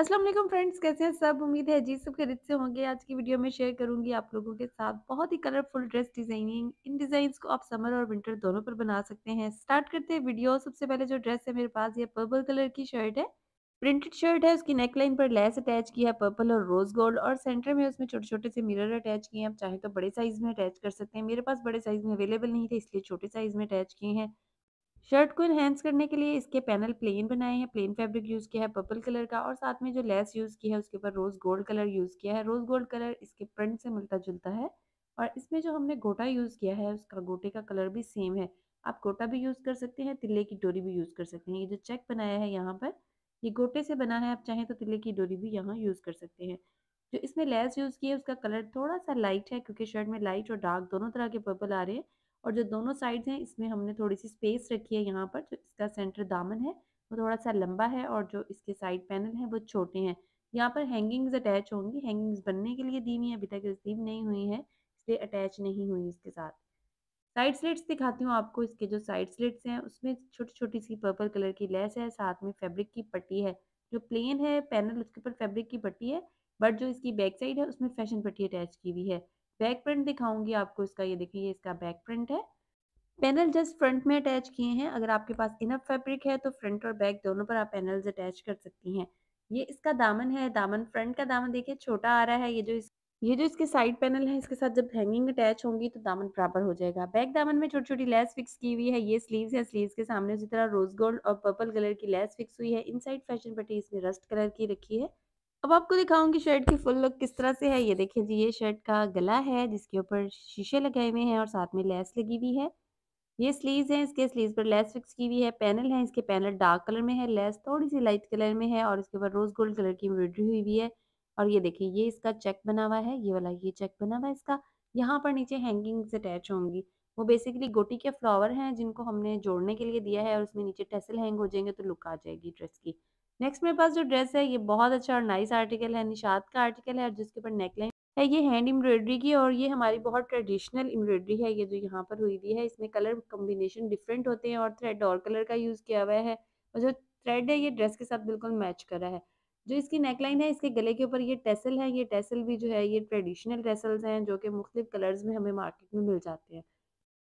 अस्सलाम वालेकुम फ्रेंड्स कैसे हैं सब उम्मीद है जी सब खरीद से होंगे आज की वीडियो में शेयर करूंगी आप लोगों के साथ बहुत ही कलरफुल ड्रेस डिजाइनिंग इन डिजाइन को आप समर और विंटर दोनों पर बना सकते हैं स्टार्ट करते हैं वीडियो सबसे पहले जो ड्रेस है मेरे पास ये पर्पल कलर की शर्ट है प्रिंटेड शर्ट है उसकी नेकलाइन पर लेस अटैच की है पर्पल और रोज गोल्ड और सेंटर में उसमें छोटे छोटे से मिरर अटैच किए हैं आप चाहे तो बड़े साइज में अटैच कर सकते हैं मेरे पास बड़े साइज में अवेलेबल नहीं थे इसलिए छोटे साइज में अटैच किए हैं शर्ट को इन्हेंस करने के लिए इसके पैनल प्लेन बनाए हैं प्लेन फैब्रिक यूज़ किया है पर्पल कलर का और साथ में जो लेस यूज़ किया है उसके ऊपर रोज़ गोल्ड कलर यूज़ किया है रोज़ गोल्ड कलर इसके प्रिंट से मिलता जुलता है और इसमें जो हमने गोटा यूज़ किया है उसका गोटे का कलर भी सेम है आप गोटा भी यूज़ कर सकते हैं तिल्ले की डोरी भी यूज़ कर सकते हैं ये जो चेक बनाया है यहाँ पर ये गोटे से बना है आप चाहें तो तिल्ले की डोरी भी यहाँ यूज़ कर सकते हैं जो इसमें लेस यूज़ की है उसका कलर थोड़ा सा लाइट है क्योंकि शर्ट में लाइट और डार्क दोनों तरह के पर्पल आ रहे हैं और जो दोनों साइड्स हैं इसमें हमने थोड़ी सी स्पेस रखी है यहाँ पर जो इसका सेंटर दामन है वो थोड़ा सा लंबा है और जो इसके साइड पैनल हैं वो छोटे हैं यहाँ पर हैंगिंग्स अटैच होंगी हैंगिंग्स बनने के लिए दी हुई है अभी तक रिसीव नहीं हुई है इसलिए अटैच नहीं हुई इसके साथ साइड स्लिट्स दिखाती हूँ आपको इसके जो साइड स्लिट्स हैं उसमें छोटी छोटी सी पर्पल कलर की लेस है साथ में फैब्रिक की पट्टी है जो प्लेन है पैनल उसके ऊपर फैब्रिक की पट्टी है बट जो इसकी बैक साइड है उसमें फैशन पट्टी अटैच की हुई है बैक प्रिंट दिखाऊंगी आपको इसका ये देखिए इसका बैक प्रिंट है पैनल जस्ट फ्रंट में अटैच किए हैं अगर आपके पास इनफ फैब्रिक है तो फ्रंट और बैक दोनों पर आप पैनल अटैच कर सकती हैं ये इसका दामन है दामन फ्रंट का दामन देखिए छोटा आ रहा है ये जो इस ये जो इसके साइड पैनल है इसके साथ जब हैंगिंग अटैच होंगी तो दामन बराबर हो जाएगा बैक दामन में छोटी छोटी लेस फिक्स की हुई है ये स्लीव है स्लीव के सामने उसी तरह रोज गोल्ड और पर्पल कलर की लेस फिक्स हुई है साइड फैशन पट्टी इसमें रस्ट कलर की रखी है अब आपको दिखाऊंगी शर्ट की फुल लुक किस तरह से है ये देखें जी ये शर्ट का गला है जिसके ऊपर शीशे लगाए हुए हैं और साथ में लेस लगी हुई है ये स्लीव्स हैं इसके स्लीव्स पर लेस फिक्स की हुई है पैनल है इसके पैनल डार्क कलर में है लेस थोड़ी सी लाइट कलर में है और इसके ऊपर रोज गोल्ड कलर की एम्ब्रॉयडरी हुई हुई है और ये देखिए ये इसका चेक बना हुआ है ये वाला ये चेक बना हुआ है इसका यहाँ पर नीचे से अटैच होंगी वो बेसिकली गोटी के फ्लावर हैं जिनको हमने जोड़ने के लिए दिया है और उसमें नीचे टेसल हैंग हो जाएंगे तो लुक आ जाएगी ड्रेस की नेक्स्ट मेरे पास जो ड्रेस है ये बहुत अच्छा और नाइस आर्टिकल है निशाद का आर्टिकल है और जिसके ऊपर नेकलाइन है ये हैंड एम्ब्रॉयडरी की और ये हमारी बहुत ट्रेडिशनल एम्ब्रॉयडरी है ये जो यहाँ पर हुई हुई है इसमें कलर कॉम्बिनेशन डिफरेंट होते हैं और थ्रेड और कलर का यूज़ किया हुआ है और जो थ्रेड है ये ड्रेस के साथ बिल्कुल मैच करा है जो इसकी नेकलाइन है इसके गले के ऊपर ये टेसल है ये टेसल भी जो है ये ट्रेडिशनल टेसल्स हैं जो कि मुख्तलिफ कलर्स में हमें मार्केट में मिल जाते हैं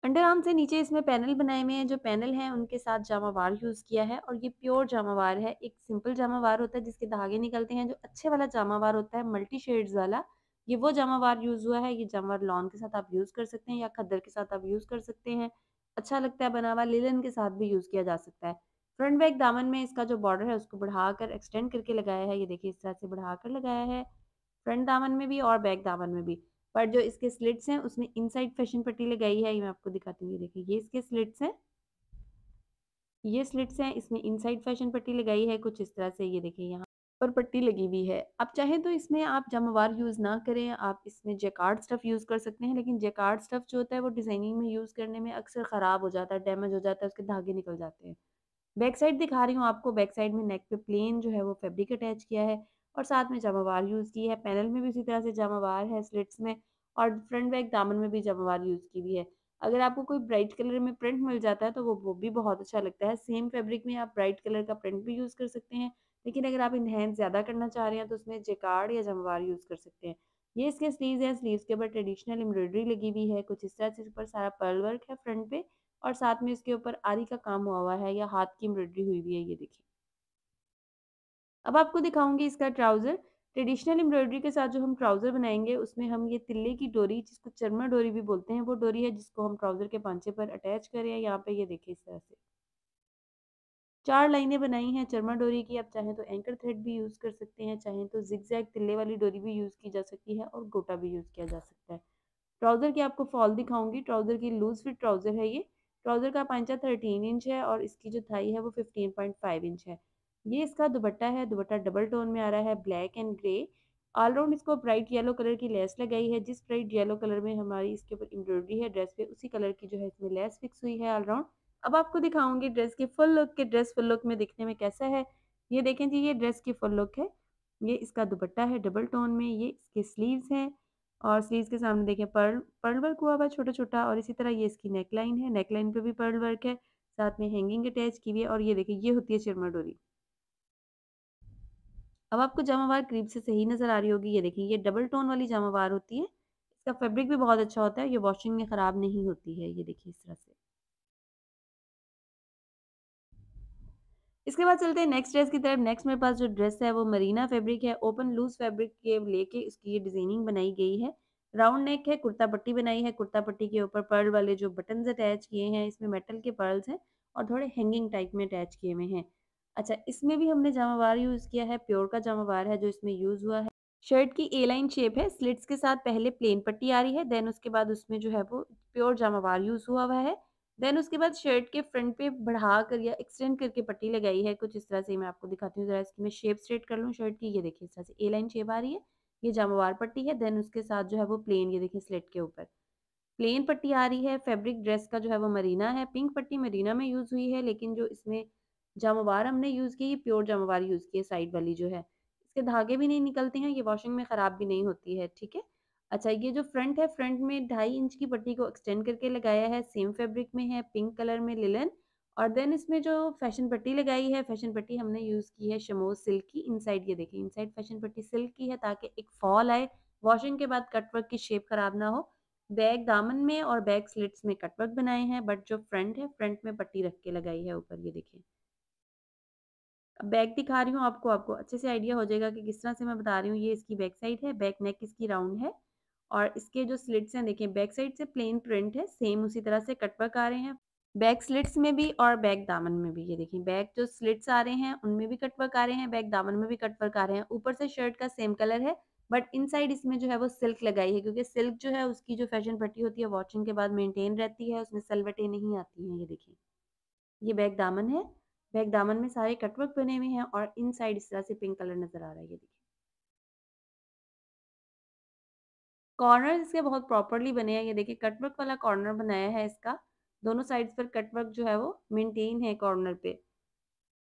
अंडर आर्म से नीचे इसमें पैनल बनाए हुए हैं जो पैनल हैं उनके साथ जामावार यूज़ किया है और ये प्योर जामावार है एक सिंपल जामावार होता है जिसके धागे निकलते हैं जो अच्छे वाला जामावार होता है मल्टी शेड्स वाला ये वो जामावार यूज़ हुआ है ये जामावार लॉन के साथ आप यूज़ कर सकते हैं या खद्दर के साथ आप यूज़ कर सकते हैं अच्छा लगता है बना हुआ लिलन के साथ भी यूज़ किया जा सकता है फ्रंट बैक दामन में इसका जो बॉर्डर है उसको बढ़ाकर एक्सटेंड करके लगाया है ये देखिए इस तरह से कर लगाया है फ्रंट दामन में भी और बैक दामन में भी पर जो इसके स्लिट्स हैं उसमें इनसाइड फैशन पट्टी लगाई है ये मैं आपको दिखाती हूँ ये देखिए ये इसके स्लिट्स हैं ये स्लिट्स हैं इसमें इनसाइड फैशन पट्टी लगाई है कुछ इस तरह से ये देखिए यहाँ पर पट्टी लगी हुई है आप चाहे तो इसमें आप जमवार यूज़ ना करें आप इसमें जैकार्ड स्टफ़ यूज़ कर सकते हैं लेकिन जेकार्ड स्टफ़ जो होता है वो डिज़ाइनिंग में यूज़ करने में अक्सर ख़राब हो जाता है डैमेज हो जाता है उसके धागे निकल जाते हैं बैक साइड दिखा रही हूँ आपको बैक साइड में नेक पे प्लेन जो है वो फैब्रिक अटैच किया है और साथ में जमावार यूज़ की है पैनल में भी इसी तरह से जमावार है स्लिट्स में और फ्रंट बैक दामन में भी जमावार यूज़ की हुई है अगर आपको कोई ब्राइट कलर में प्रिंट मिल जाता है तो वो वो भी बहुत अच्छा लगता है सेम फैब्रिक में आप ब्राइट कलर का प्रिंट भी यूज़ कर सकते हैं लेकिन अगर आप इनहेंस ज़्यादा करना चाह रहे हैं तो उसमें जेकार्ड या जमावार यूज़ कर सकते हैं ये इसके स्लीव्स है स्लीव्स के ऊपर ट्रेडिशनल एम्ब्रॉयडरी लगी हुई है कुछ इस तरह से ऊपर सारा पर्ल वर्क है फ्रंट पे और साथ में इसके ऊपर आरी का काम हुआ हुआ है या हाथ की एम्ब्रॉयडरी हुई हुई है ये देखिए अब आपको दिखाऊंगी इसका ट्राउजर ट्रेडिशनल एम्ब्रॉयडरी के साथ जो हम ट्राउजर बनाएंगे उसमें हम ये तिल्ले की डोरी जिसको चरमा डोरी भी बोलते हैं वो डोरी है जिसको हम ट्राउजर के पांचे पर अटैच करें यहाँ पे ये देखें इस तरह से चार लाइनें बनाई हैं चरमा डोरी की आप चाहें तो एंकर थ्रेड भी यूज़ कर सकते हैं चाहें तो जिग तिल्ले वाली डोरी भी यूज़ की जा सकती है और गोटा भी यूज़ किया जा सकता है ट्राउज़र की आपको फॉल दिखाऊंगी ट्राउज़र की लूज फिट ट्राउज़र है ये ट्राउज़र का पांचा थर्टीन इंच है और इसकी जो थाई है वो फिफ्टीन पॉइंट फाइव इंच है ये इसका दुबट्टा है दुबट्टा डबल टोन में आ रहा है ब्लैक एंड ग्रे ऑलराउंड इसको ब्राइट येलो कलर की लेस लगाई है जिस ब्राइट येलो कलर में हमारी इसके ऊपर एम्ब्रॉयडरी है ड्रेस पे उसी कलर की जो है इसमें लेस फिक्स हुई है ऑलराउंड अब आपको दिखाऊंगी ड्रेस की फुल लुक के ड्रेस फुल लुक में दिखने में कैसा है ये देखें जी ये ड्रेस की फुल लुक है ये इसका दुपट्टा है डबल टोन में ये इसके स्लीव्स हैं और स्लीव्स के सामने देखें पर्ल पर्ल वर्क हुआ हुआ छोटा छोटा और इसी तरह ये इसकी नेक लाइन है नेक लाइन पर भी पर्ल वर्क है साथ में हैंगिंग अटैच की हुई है और ये देखें ये होती है चिरमा डोरी अब आपको जामावार करीब से सही नज़र आ रही होगी ये देखिए ये डबल टोन वाली जामावार होती है इसका फैब्रिक भी बहुत अच्छा होता है ये वॉशिंग में ख़राब नहीं होती है ये देखिए इस तरह से इसके बाद चलते हैं नेक्स्ट ड्रेस की तरफ नेक्स्ट मेरे पास जो ड्रेस है वो मरीना फैब्रिक है ओपन लूज फैब्रिक के लेके इसकी ये डिजाइनिंग बनाई गई है राउंड नेक है कुर्ता पट्टी बनाई है कुर्ता पट्टी के ऊपर पर्ल वाले जो बटन अटैच किए हैं इसमें मेटल के पर्ल्स हैं और थोड़े हैंगिंग टाइप में अटैच किए हुए हैं अच्छा इसमें भी हमने जामावार यूज किया है प्योर का जामावार है जो इसमें यूज हुआ है शर्ट की ए लाइन शेप है स्लिट्स के साथ पहले प्लेन पट्टी आ रही है देन उसके बाद उसमें जो है वो प्योर जामावार यूज हुआ हुआ है देन उसके बाद शर्ट के फ्रंट पे बढ़ा कर या एक्सटेंड करके पट्टी लगाई है कुछ इस तरह से मैं आपको दिखाती हूँ जरा इसकी मैं शेप स्ट्रेट कर लूँ शर्ट की ये देखिए इस तरह से ए लाइन शेप आ रही है ये जामावार पट्टी है देन उसके साथ जो है वो प्लेन ये देखिए स्लेट के ऊपर प्लेन पट्टी आ रही है फैब्रिक ड्रेस का जो है वो मरीना है पिंक पट्टी मरीना में यूज़ हुई है लेकिन जो इसमें जामवार हमने यूज़ की ये प्योर जामवार यूज़ की है साइड वाली जो है इसके धागे भी नहीं निकलते हैं ये वॉशिंग में ख़राब भी नहीं होती है ठीक है अच्छा ये जो फ्रंट है फ्रंट में ढाई इंच की पट्टी को एक्सटेंड करके लगाया है सेम फेब्रिक में है पिंक कलर में लिलन और देन इसमें जो फैशन पट्टी लगाई है फैशन पट्टी हमने यूज़ की है शमो सिल्क की इनसाइड ये देखें इनसाइड फैशन पट्टी सिल्क की है ताकि एक फॉल आए वॉशिंग के बाद कटवर्क की शेप ख़राब ना हो बैक दामन में और बैक स्लिट्स में कटवर्क बनाए हैं बट जो फ्रंट है फ्रंट में पट्टी रख के लगाई है ऊपर ये देखें बैक दिखा रही हूँ आपको आपको अच्छे से आइडिया हो जाएगा कि किस तरह से मैं बता रही हूँ ये इसकी बैक साइड है बैक नेक इसकी राउंड है और इसके जो स्लिट्स हैं देखें बैक साइड से प्लेन प्रिंट है सेम उसी तरह से कटवर्क आ रहे हैं बैक स्लिट्स में भी और बैक दामन में भी ये देखिए बैक जो स्लिट्स आ रहे हैं उनमें भी कटवर्क आ रहे हैं बैक दामन में भी कटवर्क आ रहे हैं ऊपर से शर्ट का सेम कलर है बट इनसाइड इसमें जो है वो सिल्क लगाई है क्योंकि सिल्क जो है उसकी जो फैशन पट्टी होती है वॉशिंग के बाद मेंटेन रहती है उसमें सलवटें नहीं आती हैं ये देखिए ये बैक दामन है बैक दामन में सारे कटवर्क बने हुए हैं और इन साइड इस तरह से पिंक कलर नजर आ रहा है ये देखिए कॉर्नर इसके बहुत प्रॉपरली बने हैं ये देखिए कटवर्क वाला कॉर्नर बनाया है इसका दोनों साइड्स पर कटवर्क जो है वो मेंटेन है कॉर्नर पे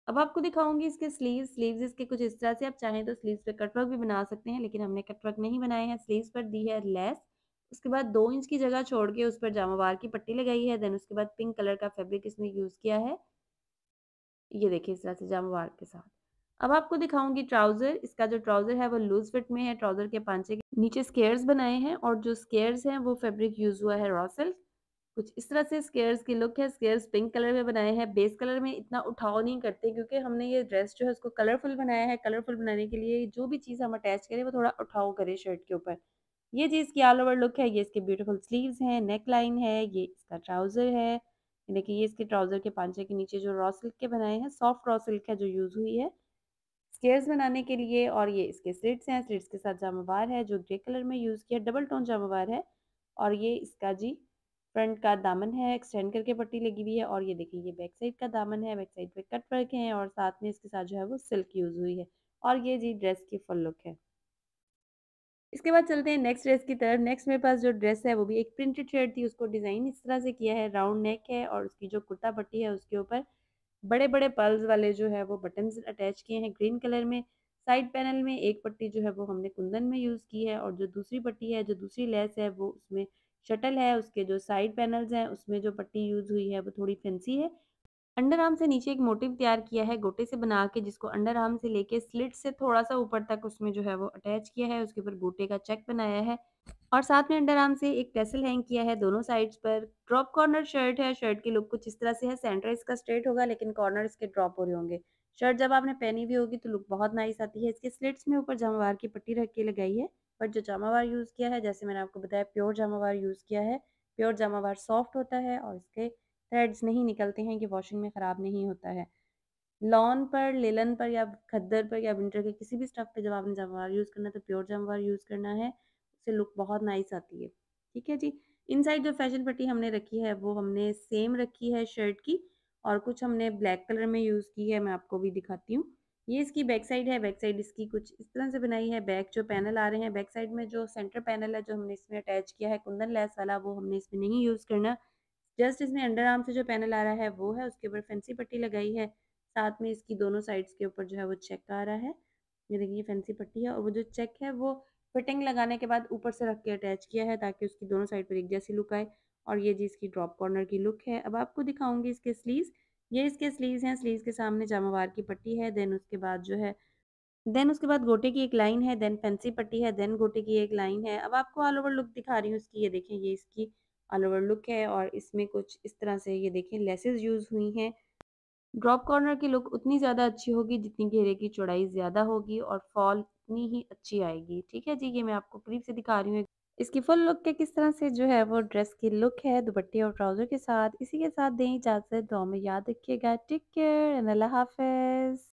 अब आपको दिखाऊंगी इसके स्लीव स्लीव्स इसके कुछ इस तरह से आप चाहें तो स्लीव्स पे कटवर्क भी बना सकते हैं लेकिन हमने कटवर्क नहीं बनाए हैं स्लीव्स पर दी है लेस उसके बाद दो इंच की जगह छोड़ के उस पर जामावार की पट्टी लगाई है देन उसके बाद पिंक कलर का फैब्रिक इसमें यूज़ किया है ये देखिए इस तरह से जामवार के साथ अब आपको दिखाऊंगी ट्राउजर इसका जो ट्राउजर है वो लूज फिट में है ट्राउजर के पांचे के नीचे स्केयर्स बनाए हैं और जो स्केयर्स हैं वो फैब्रिक यूज हुआ है रॉसल कुछ इस तरह से स्केयर्स की लुक है स्केयर्स पिंक कलर में बनाए हैं बेस कलर में इतना उठाव नहीं करते क्योंकि हमने ये ड्रेस जो है उसको कलरफुल बनाया है कलरफुल बनाने के लिए जो भी चीज़ हम अटैच करें वो थोड़ा उठाव करें शर्ट के ऊपर ये चीज़ की ऑल ओवर लुक है ये इसके ब्यूटीफुल स्लीव्स हैं नेक लाइन है ये इसका ट्राउज़र है देखिए ये इसके ट्राउज़र के पांचे के नीचे जो रॉ सिल्क के बनाए हैं सॉफ्ट रॉ सिल्क है जो यूज़ हुई है स्केयर्स बनाने के लिए और ये इसके स्लिट्स हैं स्लिट्स के साथ जामावार है जो ग्रे कलर में यूज़ किया डबल टोन जामावार है और ये इसका जी फ्रंट का दामन है एक्सटेंड करके पट्टी लगी हुई है और ये देखिए ये बैक साइड का दामन है बैक साइड पे कट वर्क है और साथ में इसके साथ जो है वो सिल्क यूज़ हुई है और ये जी ड्रेस की फुल लुक है इसके बाद चलते हैं नेक्स्ट ड्रेस की तरफ नेक्स्ट मेरे पास जो ड्रेस है वो भी एक प्रिंटेड शर्ट थी उसको डिज़ाइन इस तरह से किया है राउंड नेक है और उसकी जो कुर्ता पट्टी है उसके ऊपर बड़े बड़े पर्ल्स वाले जो है वो बटन अटैच किए हैं ग्रीन कलर में साइड पैनल में एक पट्टी जो है वो हमने कुंदन में यूज़ की है और जो दूसरी पट्टी है जो दूसरी लेस है वो उसमें शटल है उसके जो साइड पैनल्स हैं उसमें जो पट्टी यूज़ हुई है वो थोड़ी फैंसी है अंडर आर्म से नीचे एक मोटिव तैयार किया है गोटे से बना के जिसको अंडर आर्म से लेके स्लिट से थोड़ा सा ऊपर तक उसमें जो है वो अटैच किया है उसके ऊपर गोटे का चेक बनाया है और साथ में अंडर आर्म से एक टेसल हैंग किया है दोनों साइड्स पर ड्रॉप कॉर्नर शर्ट है शर्ट की लुक कुछ इस तरह से है सेंटर इसका स्ट्रेट होगा लेकिन कॉर्नर इसके ड्रॉप हो रहे होंगे शर्ट जब आपने पहनी भी होगी तो लुक बहुत नाइस आती है इसके स्लिट्स में ऊपर जामावार की पट्टी रख के लगाई है बट जो जामावार यूज़ किया है जैसे मैंने आपको बताया प्योर जामावार यूज़ किया है प्योर जामावार सॉफ्ट होता है और इसके थ्रेड्स नहीं निकलते हैं कि वॉशिंग में ख़राब नहीं होता है लॉन पर लेलन पर या खद्दर पर या विंटर के किसी भी स्टफ पे जब आपने जमवार यूज़ करना तो प्योर जमवार यूज़ करना है उससे लुक बहुत नाइस आती है ठीक है जी इनसाइड जो फैशन पट्टी हमने रखी है वो हमने सेम रखी है शर्ट की और कुछ हमने ब्लैक कलर में यूज़ की है मैं आपको भी दिखाती हूँ ये इसकी बैक साइड है बैक साइड इसकी कुछ इस तरह से बनाई है बैक जो पैनल आ रहे हैं बैक साइड में जो सेंटर पैनल है जो हमने इसमें अटैच किया है कुंदन लैस वाला वो हमने इसमें नहीं यूज़ करना जस्ट इसने अंडर आर्म से जो पैनल आ रहा है वो है उसके ऊपर फैंसी पट्टी लगाई है साथ में इसकी दोनों साइड्स के ऊपर जो है वो चेक आ रहा है ये देखिए फैंसी पट्टी है और वो जो चेक है वो फिटिंग लगाने के बाद ऊपर से रख के अटैच किया है ताकि उसकी दोनों साइड पर एक जैसी लुक आए और ये जी इसकी ड्रॉप कॉर्नर की लुक है अब आपको दिखाऊंगी इसके स्लीव ये इसके स्लीव हैं स्लीव के सामने जामावार की पट्टी है देन उसके बाद जो है देन उसके बाद गोटे की एक लाइन है देन फैंसी पट्टी है देन गोटे की एक लाइन है अब आपको ऑल ओवर लुक दिखा रही हूँ इसकी ये देखें ये इसकी ऑल ओवर लुक है और इसमें कुछ इस तरह से ये देखें लेसेस यूज़ हुई हैं ड्रॉप कॉर्नर की लुक उतनी ज़्यादा अच्छी होगी जितनी घेरे की चौड़ाई ज़्यादा होगी और फॉल उतनी ही अच्छी आएगी ठीक है जी ये मैं आपको करीब से दिखा रही हूँ इसकी फुल लुक के किस तरह से जो है वो ड्रेस की लुक है दुपट्टे और ट्राउज़र के साथ इसी के साथ दें इजाज़त दो में याद रखिएगा टेक केयर एंड अल्लाह हाफिज़